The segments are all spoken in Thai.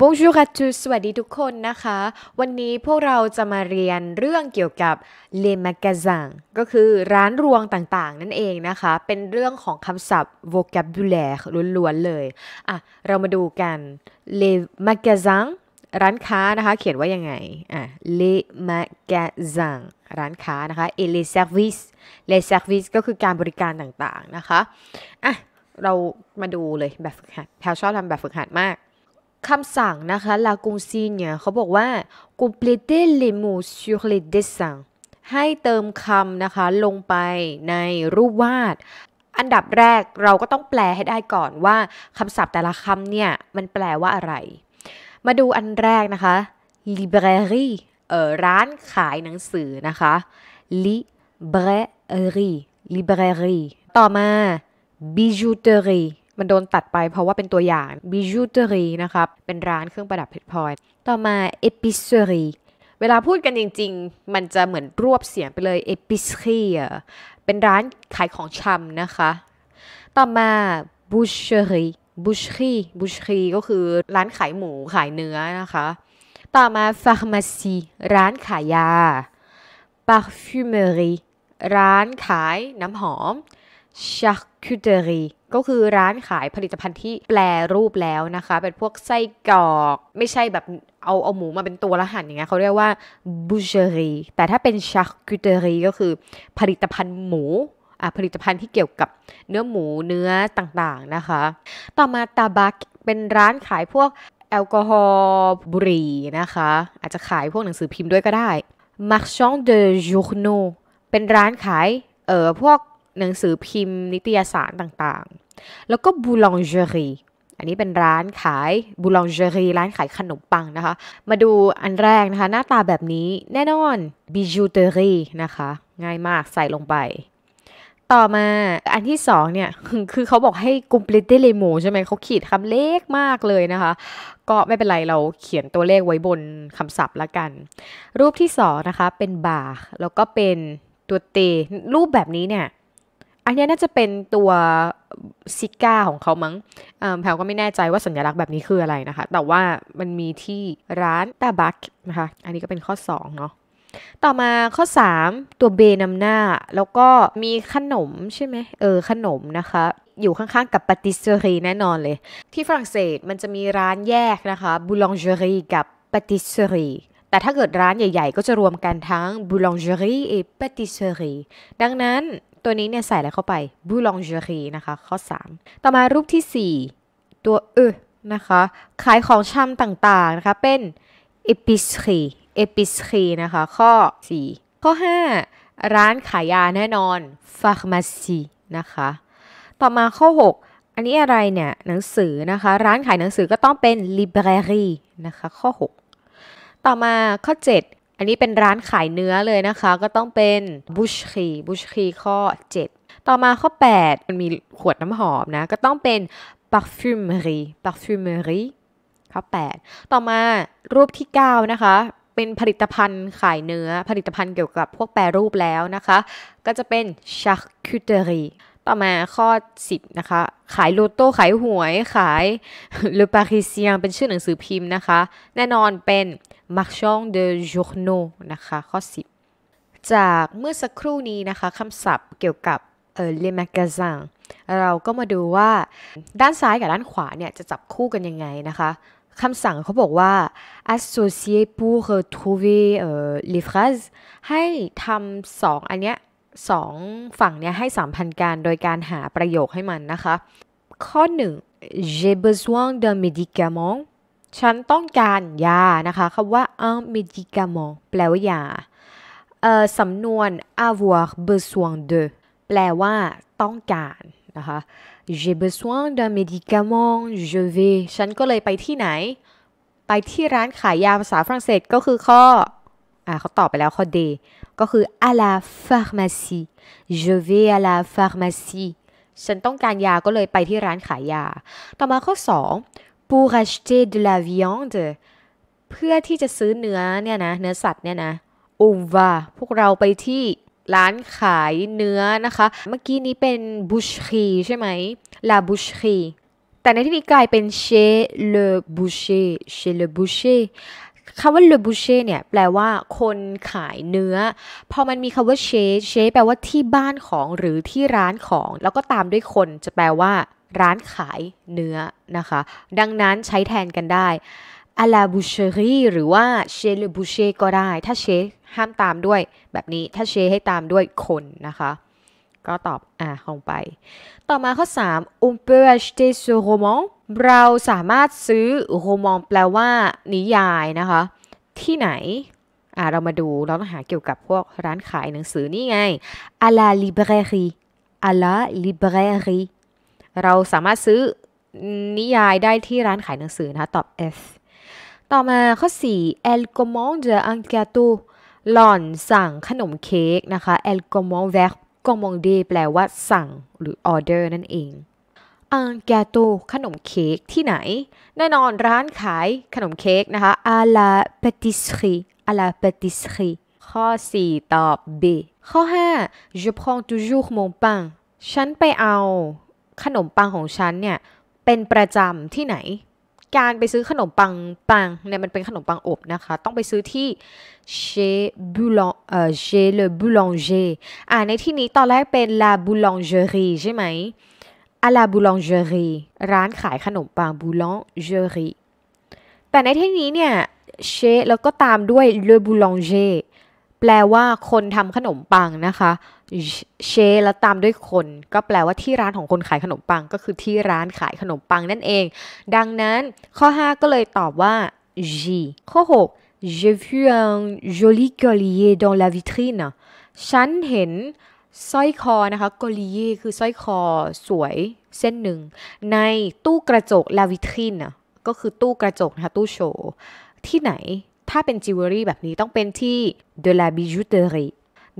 Bonjour à tous สวัสดีทุกคนนะคะ วันนี้พวกเราจะมาเรียนเรื่องเกี่ยวกับ les magasins ก็คือร้านรวงต่างๆนั่นเองนะคะ เป็นเรื่องของคำศัพท์ vocabulaire ล้วนๆเลยอ่ะเรามาดูกัน les magasins ร้านค้านะคะเขียนว่ายังไงอ่ะ les magasins ร้านค้านะคะ et les services les services ก็คือการบริการต่างๆนะคะอ่ะเรามาดูเลยแบบฝึกหัดแพลชอบทำแบบฝึกหัดมากคำสั่งนะคะลากุงซีเนี่ย เขาบอกว่า compléter les mots sur les dessins ให้เติมคำนะคะลงไปในรูปวาด อันดับแรกเราก็ต้องแปลให้ได้ก่อนว่าคำศัพท์แต่ละคำเนี่ย มันแปลว่าอะไร มาดูอันแรกนะคะ librairie เออร้านขายหนังสือนะคะ librairie librairie ต่อมา bijouterie มันโดนตัดไปเพราะว่าเป็นตัวอย่าง bijouterie นะครับ เป็นร้านเครื่องประดับเพชรพลอย ต่อมา épicerie เวลาพูดกันจริงๆ มันจะเหมือนรวบเสียงไปเลย épicerie เป็นร้านขายของชำนะคะ ต่อมา boucherie boucherie boucherie ก็คือร้านขายหมูขายเนื้อนะคะ ต่อมา pharmacie ร้านขายยา parfumerie ร้านขายน้ำหอมชาร์คูเตอรีก็คือร้านขายผลิตภัณฑ์ที่แปลรูปแล้วนะคะ เป็นพวกไส้กรอก ไม่ใช่แบบเอาเอาหมูมาเป็นตัวละหันอย่างเงี้ยเขาเรียกว่าบูเ c อรีแต่ถ้าเป็นชาร์คูเตอรีก็คือผลิตภัณฑ์หมูอ่าผลิตภัณฑ์ที่เกี่ยวกับเนื้อหมูเนื้อต่างๆนะคะ ต่อมาตาบักเป็นร้านขายพวกแอลกอฮอล์บุหรี่นะคะ อาจจะขายพวกหนังสือพิมพ์ด้วยก็ได้ marchand de journaux เป็นร้านขายเอ่อพวกหนังสือพิมพ์นิตยสารต่างๆ แล้วก็บูลองเจอรีอันนี้เป็นร้านขายบูลองเจอรีร้านขายขนมปังนะคะ มาดูอันแรกนะคะ หน้าตาแบบนี้แน่นอนบิจูเตอรี่นะคะง่ายมากใส่ลงไป ต่อมาอันที่สองเนี่ย คือเขาบอกให้กุมพลิตเตเลโมใช่ไหมเขาขีดคำเล็กมากเลยนะคะ ก็ไม่เป็นไรเราเขียนตัวเลขไว้บนคำศัพท์ละกัน รูปที่สองนะคะเป็นบาร์แล้วก็เป็นตัวเตรูปแบบนี้เนี่ยอันนี้น่าจะเป็นตัวซิก้าของเขามั้งแผวก็ไม่แน่ใจว่าสัญลักษณ์แบบนี้คืออะไรนะคะ แต่ว่ามันมีที่ร้านตาบักนะคะ อันนี้ก็เป็นข้อ 2 เนาะ ต่อมาข้อ 3 ตัวเบนำหน้า แล้วก็มีขนมใช่ไหม เออขนมนะคะ อยู่ข้างๆกับปาติสเซอรีแน่นอนเลย ที่ฝรั่งเศสมันจะมีร้านแยกนะคะบูลองเจอรีกับปาติสเซอรีแต่ถ้าเกิดร้านใหญ่ๆก็จะรวมกันทั้งบูลองเจอรีและปาติสเซอรีดังนั้นตัวนี้เนี่ย ใส่อะไรเข้าไปบูลองเจอรีนะคะ ข้อ 3 ต่อมารูปที่ 4 ตัวเออนะคะ ขายของชำต่างๆ นะคะ เป็นเอปิสคีเอปิสคีนะคะ ข้อ 4 ข้อ 5 ร้านขายยาแน่นอนฟาร์มาซีนะคะ ต่อมาข้อ 6 อันนี้อะไรเนี่ย หนังสือนะคะ ร้านขายหนังสือก็ต้องเป็นลิเบรีนะคะ ข้อ 6 ต่อมาข้อ 7อันนี้เป็นร้านขายเนื้อเลยนะคะก็ต้องเป็นบุชคีบุชคีข้อ 7 ต่อมาข้อ 8 มันมีขวดน้ำหอมนะ ก็ต้องเป็น parfumerie parfumerie ข้อ 8 ต่อมารูปที่9นะคะเป็นผลิตภัณฑ์ขายเนื้อผลิตภัณฑ์เกี่ยวกับพวกแปรรูปแล้วนะคะ ก็จะเป็น charcuterie ต่อมาข้อ 10นะคะขายโลโต้ขายหวยขาย Le Parisien เป็นชื่อหนังสือพิมพ์นะคะ แน่นอนเป็นมาร์ชองเด e j o u r n a นะคะข้อ 10 จากเมื่อสักครู่นี้นะคะคำศัพท์เกี่ยวกับเออ les m a g a s i n เราก็มาดูว่าด้านซ้ายกับด้านขวาเนี่ยจะจับคู่กันยังไงนะคะคำสั่งเขาบอกว่า associer pour trouver les phrases ให้ทำสองอันเนี้ยสองฝั่งเนี้ยให้สามพันการโดยการหาประโยคให้มันนะคะ ข้อง j'ai besoin d'un médicament ฉันต้องการยา นะคะ คำว่า un médicament แปลว่า ยาสำนวน avoir besoin de แปลว่า ต้องการนะคะ j'ai besoin d'un médicament je vais ฉันก็เลยไปที่ไหน ไปที่ร้านขายยาภาษาฝรั่งเศสก็คือข้อ อ่าเขาตอบไปแล้วข้อ D ก็คือ à la pharmacie je vais à la pharmacie ฉันต้องการยาก็เลยไปที่ร้านขายยา ต่อมาข้อ 2 pour acheter de la viande เพื่อที่จะซื้อเนื้อเนี่ยนะเนื้อสัตว์เนี่ยนะ on va พวกเราไปที่ร้านขายเนื้อนะคะ เมื่อกี้นี้เป็น boucherie ใช่ไหม la boucherie แต่ในที่นี้กลายเป็น chez le boucher chez le boucher คำว่า le boucher เนี่ยแปลว่าคนขายเนื้อ พอมันมีคำว่า chez chez แปลว่าที่บ้านของหรือที่ร้านของ แล้วก็ตามด้วยคนจะแปลว่าร้านขายเนื้อนะคะ ดังนั้นใช้แทนกันได้อาลาบูเชอรี่หรือว่าเชลบูเชก็ได้ ถ้าเชห้ามตามด้วย แบบนี้ถ้าเชให้ตามด้วยคนนะคะ ก็ตอบอ่าลงไป ต่อมาข้อ 3 on peut acheter ce roman เราสามารถซื้อ roman แปลว่านิยายนะคะ ที่ไหนอ่าเรามาดู เราต้องหาเกี่ยวกับพวก ร้านขายหนังสือนี่ไง à la librairie à la librairie เราสามารถซื้อนิยายได้ที่ร้านขายหนังสือนะคะตอบ F ต่อมาข้อ 4 El c o m o n d e un gâteau หล่อนสั่งขนมเค้กนะคะ El c o m o n d e vers commande แปลว่าสั่งหรือออเดอร์นั่นเองอังกาโตขนมเค้กที่ไหน แน่นอนร้านขายขนมเค้กนะคะอาลาปติสรีอาลาปติสรีข้อ 4 ตอบ B ข้อ 5 je prends toujours mon pain ฉันไปเอาขนมปังของฉันเนี่ย เป็นประจำที่ไหน การไปซื้อขนมปังปังเนี่ยมันเป็นขนมปังอบนะคะ ต้องไปซื้อที่ chez boulang เอ่อ chez le boulanger อ่าในที่นี้ตอนแรกเป็น la boulangerie ใช่ไหม à la boulangerie ร้านขายขนมปัง boulangerie แต่ในที่นี้เนี่ย chez แล้วก็ตามด้วย le boulanger แปลว่าคนทำขนมปังนะคะเช แล้วตามด้วยคน ก็แปลว่าที่ร้านของคนขายขนมปัง ก็คือที่ร้านขายขนมปังนั่นเอง ดังนั้นข้อ 5 ก็เลยตอบว่า J ข้อ 6 J'ai vu un joli collier dans la vitrine ฉันเห็นสร้อยคอนะคะกลีเยคือสร้อยคอ สวย เส้นหนึ่งในตู้กระจกลาวิทรินก็คือตู้กระจกนะคะ ตู้โชว์ ที่ไหนถ้าเป็นจิวเวลรี่แบบนี้ต้องเป็นที่ de la bijouterie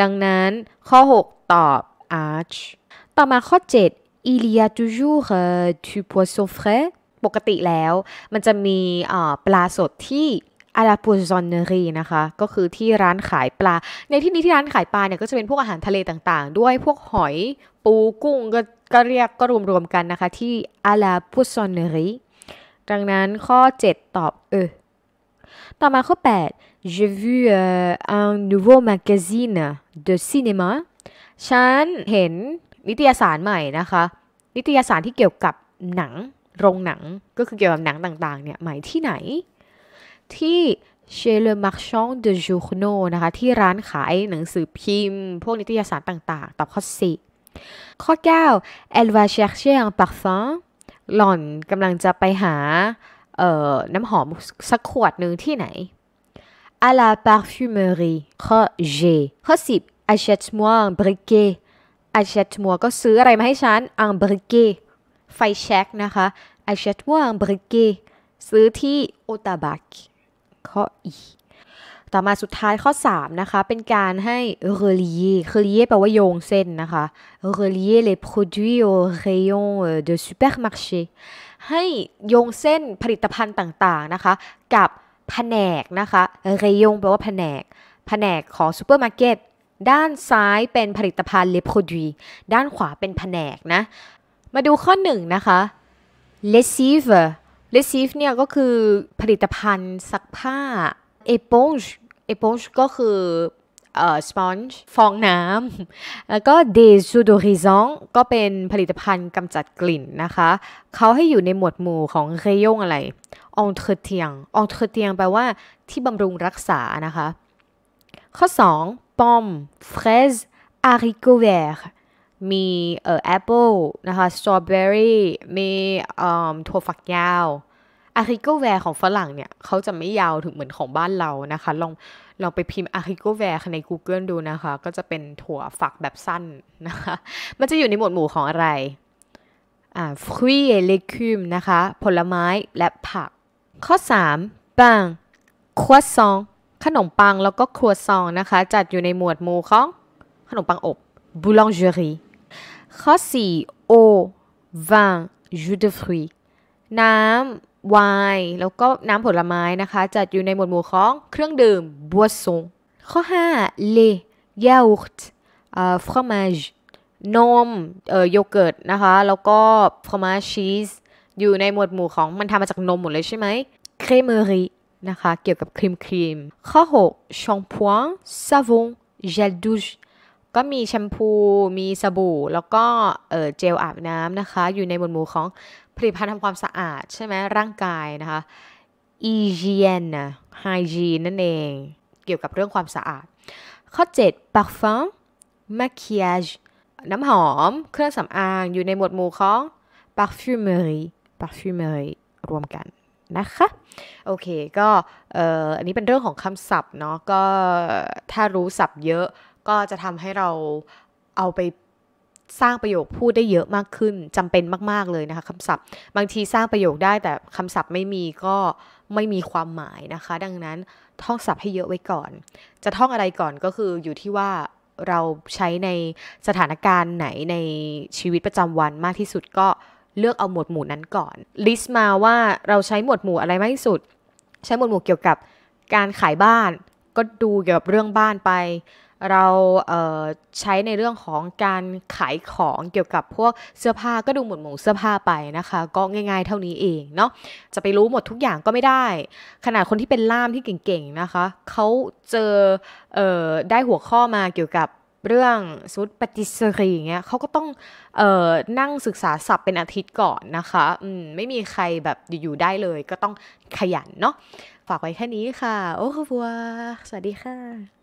ดังนั้นข้อ 6 ตอบ arch ต่อมาข้อ 7 il y a toujours du poisson frais ปกติแล้ว มันจะมีปลาสดที่อาลาปูซอนเนรีนะคะก็คือที่ร้านขายปลาในที่นี้ที่ร้านขายปลาเนี่ย ก็จะเป็นพวกอาหารทะเลต่างๆ ด้วยพวกหอยปูกุ้งก็ก็เรียกก็รวมๆกันนะคะ ที่อาลาปูซอนเนรีดังนั้นข้อ 7 ตอบเออต่อมาข้อ 8 j'ai vu euh, un nouveau magazine de cinéma ฉันเห็นนิตยสารใหม่นะคะ นิตยสารที่เกี่ยวกับหนังโรงหนัง ก็คือเกี่ยวกับหนังต่าง ๆ เนี่ยใหม่ที่ไหน ที่ chez le marchand de journaux นะคะที่ร้านขายหนังสือพิมพ์พวกนิตยสารต่าง ๆ ตอบข้อ 4 ข้อ 9 elle va chercher un parfum หล่อนกำลังจะไปหาน้ำหอมสักขวดหนึ่งที่ไหน à la parfumerie ข้อ G ข้อสิบ achète-moi un briquet achète-moi ก็ซื้ออะไรมาให้ฉัน un briquet ไฟแช็กนะคะ achète-moi un briquet ซื้อที่ au tabac ข้ออ E ต่อมาสุดท้ายข้อ3นะคะเป็นการให้ relier relier แปลว่าโยงเส้นนะคะ relier les produits au rayon de supermarché ให้โยงเส้นผลิตภัณฑ์ต่างๆนะคะ กับแผนกนะคะเรยงแปลว่าแผนกแผนกของซูเปอร์มาร์เก็ต ด้านซ้ายเป็นผลิตภัณฑ์เลโ r ดีด้านขวาเป็นแผนกนะ มาดูข้อหนึ่งนะคะ l e s i v e l e s i v e เนี่ยก็คือผลิตภัณฑ์ซักผ้า e p o n g e p o n g e ก็คือเอ่อสปอนจ์ฟองน้ำแล้วก็ desodorizant ก็เป็นผลิตภัณฑ์กำจัดกลิ่นนะคะเขาให้อยู่ในหมวดหมู่ของเรยงอะไรอองเทเทียงอองเทเทียงแปลว่าที่บำรุงรักษานะคะ ข้อ 2 p o m fraise haricot v e r มีเอ่อแอปเปิลนะคะสตรอเบอรี่มีเอ่อถั่วฝักยาวอาริโกแวร์ของฝรั่งเนี่ยเขาจะไม่ยาวถึงเหมือนของบ้านเรานะคะลองลองไปพิมพ์อาริโกแวร์ใน Google ดูนะคะ ก็จะเป็นถั่วฝักแบบสั้นนะคะ มันจะอยู่ในหมวดหมู่ของอะไรอ่า fruit et légumes นะคะ ผลไม้และผัก ข้อ 3 ปังครัวซอง ขนมปังแล้วก็ครัวซองนะคะ จัดอยู่ในหมวดหมู่ของขนมปังอบ boulangerie ข้อ4 eau vin jus de fruits น้ำไวน์แล้วก็น้ำผลไม้นะคะ จัดอยู่ในหมวดหมู่ของเครื่องดื่มบัวสงข้อ5เลเยอร์ตฟรอมจนมโยเกิร์ตนะคะแล้วก็ฟรอมาชีส อยู่ในหมวดหมู่ของ มันทำมาจากนมหมดเลยใช่ไหมครีมเมอรีนะคะเกี่ยวกับครีมครีม ข้อ6ชองพวง ซาวงเจลดูชก็มีแชมพู มีสบู่ แล้วก็เจลอาบน้ำนะคะ อยู่ในหมวดหมู่ของผลิตภัณฑ์ทำความสะอาด ใช่ไหม ร่างกายนะคะอีเจียนนะไฮจีนนั่นเอง เกี่ยวกับเรื่องความสะอาด ข้อ7 parfum maquillage น้ำหอม เครื่องสำอาง อยู่ในหมวดหมู่ของ parfumerie parfumerie รวมกันนะคะ โอเค ก็อันนี้เป็นเรื่องของคำศัพท์เนาะ ก็ถ้ารู้ศัพท์เยอะก็จะทำให้เราเอาไปสร้างประโยคพูดได้เยอะมากขึ้นจำเป็นมากๆเลยนะคะคำศัพท์บางทีสร้างประโยคได้แต่คำศัพท์ไม่มีก็ไม่มีความหมายนะคะ ดังนั้น ท่องศัพท์ให้เยอะไว้ก่อน จะท่องอะไรก่อนก็คืออยู่ที่ว่าเราใช้ในสถานการณ์ไหนในชีวิตประจำวันมากที่สุดก็เลือกเอาหมวดหมู่นั้นก่อน ลิสต์มาว่าเราใช้หมวดหมู่อะไรมากที่สุด ใช้หมวดหมู่เกี่ยวกับการขายบ้าน ก็ดูเกี่ยวกับเรื่องบ้านไปเราเใช้ในเรื่องของการขายของเกี่ยวกับพวกเสื้อผ้าก็ดูหมดหมู่เสื้อผ้าไปนะคะ ก็ง่ายๆเท่านี้เองเนาะจะไปรู้หมดทุกอย่างก็ไม่ได้ ขนาดคนที่เป็นล่ามที่เก่งๆนะคะ เขาเจอเออได้หัวข้อมาเกี่ยวกับเรื่องสุดปฏิสรีอย่างเงี้ยเขาก็ต้องเออนั่งศึกษาศัพท์เป็นอาทิตย์ก่อนนะคะอืมไม่มีใครแบบอยู่ๆได้เลย ก็ต้องขยันเนาะฝากไว้แค่นี้ค่ะ โอ้ขบัว สวัสดีค่ะ